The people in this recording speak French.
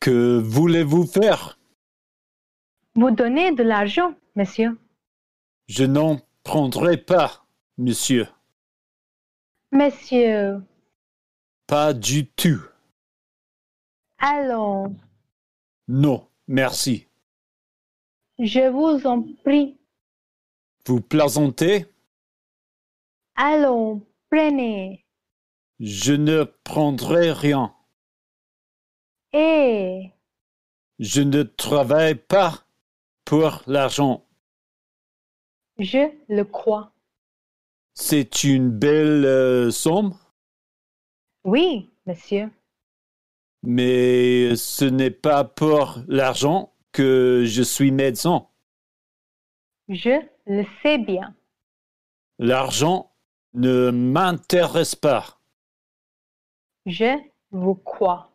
Que voulez-vous faire Vous donner de l'argent, monsieur. Je n'en prendrai pas, monsieur. Monsieur. Pas du tout. Allons. Non, merci. Je vous en prie. Vous plaisantez Allons, prenez. Je ne prendrai rien. Eh Je ne travaille pas pour l'argent. Je le crois. C'est une belle euh, somme Oui, monsieur. Mais ce n'est pas pour l'argent que je suis médecin. Je le sais bien. L'argent ne m'intéresse pas. Je vous crois.